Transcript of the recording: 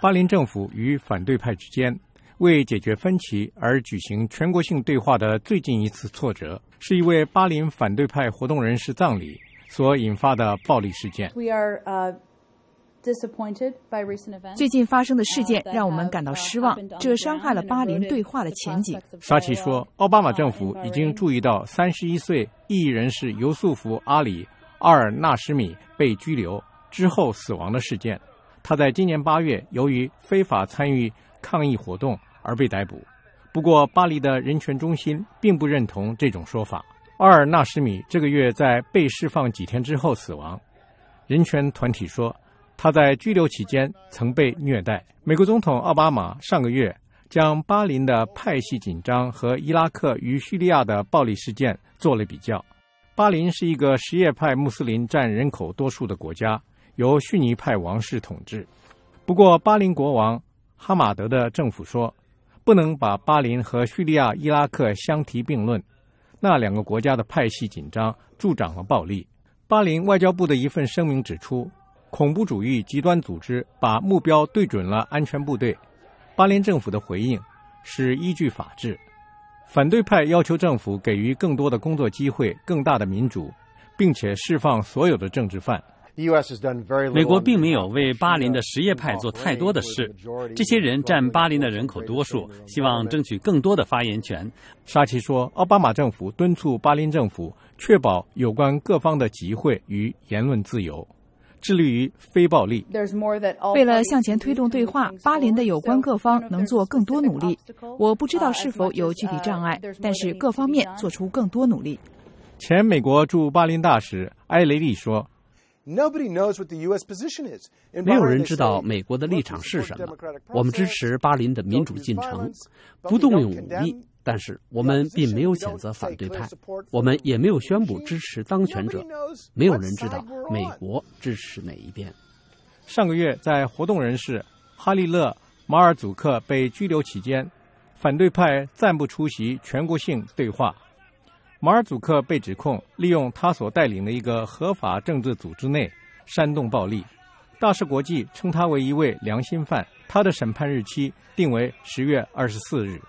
巴林政府与反对派之间为解决分歧而举行全国性对话的最近一次挫折，是一位巴林反对派活动人士葬礼所引发的暴力事件。We are disappointed by recent events. 最近发生的事件让我们感到失望，这伤害了巴林对话的前景。沙奇说，奥巴马政府已经注意到三十一岁异议人士尤素福·阿里·阿尔纳什米被拘留之后死亡的事件。他在今年八月由于非法参与抗议活动而被逮捕，不过巴黎的人权中心并不认同这种说法。阿尔纳什米这个月在被释放几天之后死亡，人权团体说他在拘留期间曾被虐待。美国总统奥巴马上个月将巴林的派系紧张和伊拉克与叙利亚的暴力事件做了比较。巴林是一个什叶派穆斯林占人口多数的国家。由逊尼派王室统治，不过巴林国王哈马德的政府说，不能把巴林和叙利亚、伊拉克相提并论，那两个国家的派系紧张助长了暴力。巴林外交部的一份声明指出，恐怖主义极端组织把目标对准了安全部队。巴林政府的回应是依据法治。反对派要求政府给予更多的工作机会、更大的民主，并且释放所有的政治犯。美国并没有为巴林的什叶派做太多的事。这些人占巴林的人口多数，希望争取更多的发言权。沙奇说，奥巴马政府敦促巴林政府确保有关各方的集会与言论自由，致力于非暴力。为了向前推动对话，巴林的有关各方能做更多努力。我不知道是否有具体障碍，但是各方面做出更多努力。前美国驻巴林大使埃雷利说。Nobody knows position what U.S. is. the 没有人知道美国的立场是什么。我们支持巴林的民主进程，不动用武力，但是我们并没有谴责反对派，我们也没有宣布支持当权者。没有人知道美国支持哪一边。上个月在活动人士哈利勒·马尔祖克被拘留期间，反对派暂不出席全国性对话。马尔祖克被指控利用他所带领的一个合法政治组织内煽动暴力。大赦国际称他为一位良心犯。他的审判日期定为十月二十四日。